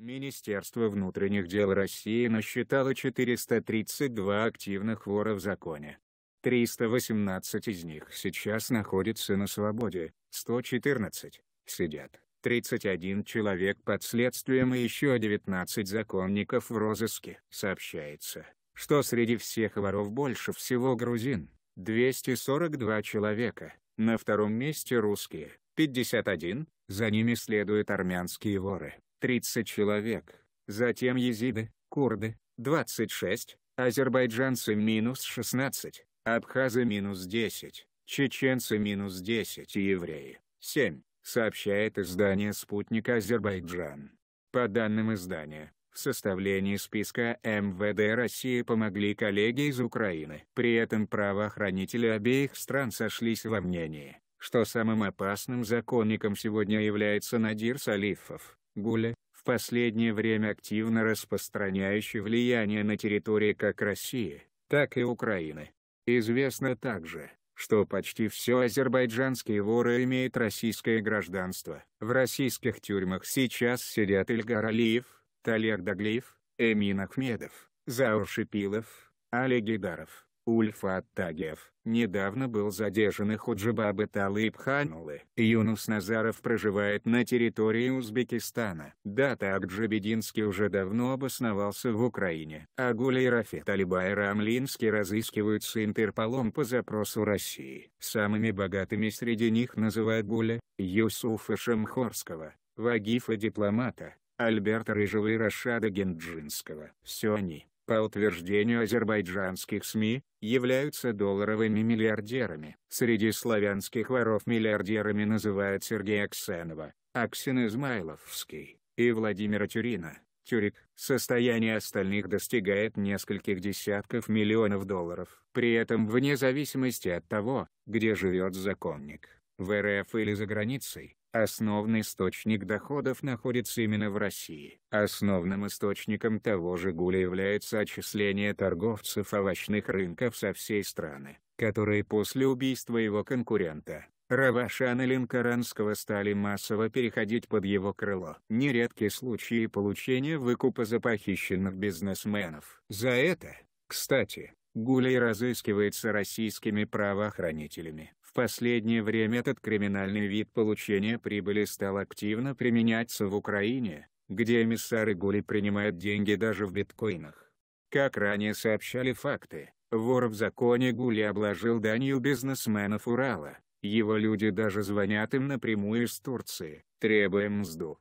Министерство внутренних дел России насчитало 432 активных вора в законе. 318 из них сейчас находятся на свободе, 114 сидят, 31 человек под следствием и еще 19 законников в розыске. Сообщается, что среди всех воров больше всего грузин, 242 человека, на втором месте русские, 51, за ними следуют армянские воры, 30 человек, затем езиды, курды, 26, азербайджанцы минус 16, абхазы минус 10, чеченцы минус 10 и евреи, 7, сообщает издание «Спутник Азербайджан». По данным издания, в составлении списка МВД России помогли коллеги из Украины. При этом правоохранители обеих стран сошлись во мнении, что самым опасным законником сегодня является Надир Салифов. Гуля, в последнее время активно распространяющий влияние на территории как России, так и Украины. Известно также, что почти все азербайджанские воры имеют российское гражданство. В российских тюрьмах сейчас сидят Ильгар Алиев, Талек Даглиев, Эмин Ахмедов, Заур Шипилов, Али Гидаров, Ульфа Тагев, недавно был задержан и Ходжибабы Талыбханулы. Юнус Назаров проживает на территории Узбекистана. Дата Акджабединский уже давно обосновался в Украине. Агуля и Рафет Алибай Рамлинский разыскиваются Интерполом по запросу России. Самыми богатыми среди них называют Гуля, Юсуфа Шамхорского, Вагифа Дипломата, Альберта Рыжего и Рашада Генджинского. Все они по утверждению азербайджанских СМИ, являются долларовыми миллиардерами. Среди славянских воров миллиардерами называют Сергея Аксенова, Аксин Измайловский и Владимира Тюрина. Тюрик, состояние остальных достигает нескольких десятков миллионов долларов. При этом вне зависимости от того, где живет законник, в РФ или за границей, Основный источник доходов находится именно в России. Основным источником того же гуля является отчисление торговцев овощных рынков со всей страны, которые после убийства его конкурента, Равашана Линкоранского стали массово переходить под его крыло. Нередки случаи получения выкупа за похищенных бизнесменов. За это, кстати, Гулей разыскивается российскими правоохранителями. В последнее время этот криминальный вид получения прибыли стал активно применяться в Украине, где эмиссары Гули принимают деньги даже в биткоинах. Как ранее сообщали факты, вор в законе Гули обложил данью бизнесменов Урала, его люди даже звонят им напрямую из Турции, требуя мзду.